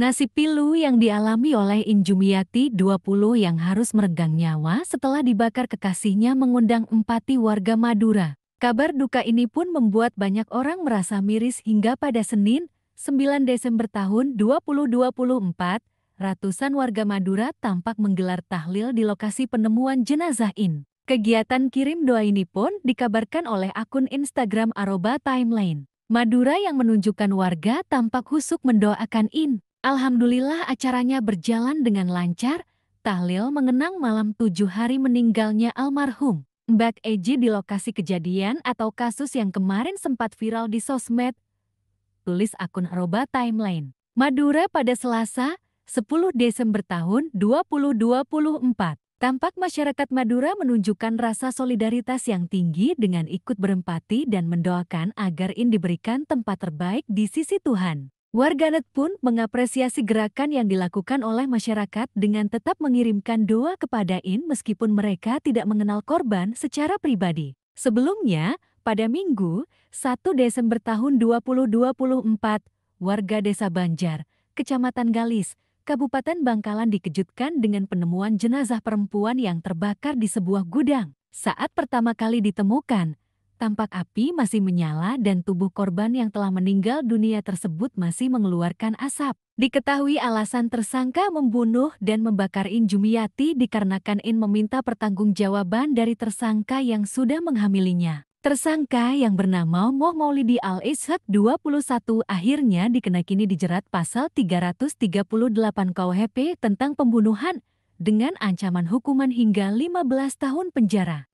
Nasib pilu yang dialami oleh Injumiati 20 yang harus meregang nyawa setelah dibakar kekasihnya mengundang empati warga Madura. Kabar duka ini pun membuat banyak orang merasa miris hingga pada Senin, 9 Desember tahun 2024, ratusan warga Madura tampak menggelar tahlil di lokasi penemuan jenazah In. Kegiatan kirim doa ini pun dikabarkan oleh akun Instagram Aroba Timeline. Madura yang menunjukkan warga tampak husuk mendoakan In. Alhamdulillah acaranya berjalan dengan lancar, tahlil mengenang malam tujuh hari meninggalnya almarhum. Mbak Eji di lokasi kejadian atau kasus yang kemarin sempat viral di sosmed, tulis akun Aroba Timeline. Madura pada Selasa, 10 Desember tahun 2024. Tampak masyarakat Madura menunjukkan rasa solidaritas yang tinggi dengan ikut berempati dan mendoakan agar In diberikan tempat terbaik di sisi Tuhan. Warganet pun mengapresiasi gerakan yang dilakukan oleh masyarakat dengan tetap mengirimkan doa kepada In meskipun mereka tidak mengenal korban secara pribadi. Sebelumnya, pada Minggu, 1 Desember tahun 2024, warga Desa Banjar, Kecamatan Galis, Kabupaten Bangkalan dikejutkan dengan penemuan jenazah perempuan yang terbakar di sebuah gudang. Saat pertama kali ditemukan, tampak api masih menyala dan tubuh korban yang telah meninggal dunia tersebut masih mengeluarkan asap. Diketahui alasan tersangka membunuh dan membakar In Jumiati dikarenakan In meminta pertanggungjawaban dari tersangka yang sudah menghamilinya. Tersangka yang bernama Moh Maulidi al ishak 21 akhirnya dikenakini dijerat pasal 338 KUHP tentang pembunuhan dengan ancaman hukuman hingga 15 tahun penjara.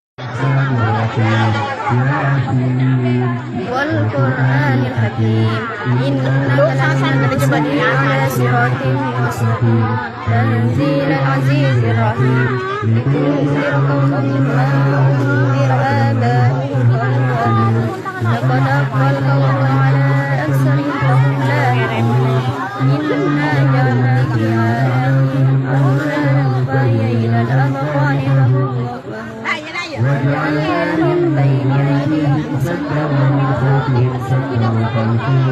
وجعلنا من بين أيديهم سدا ومن فوقهم سدا ومن فوقهم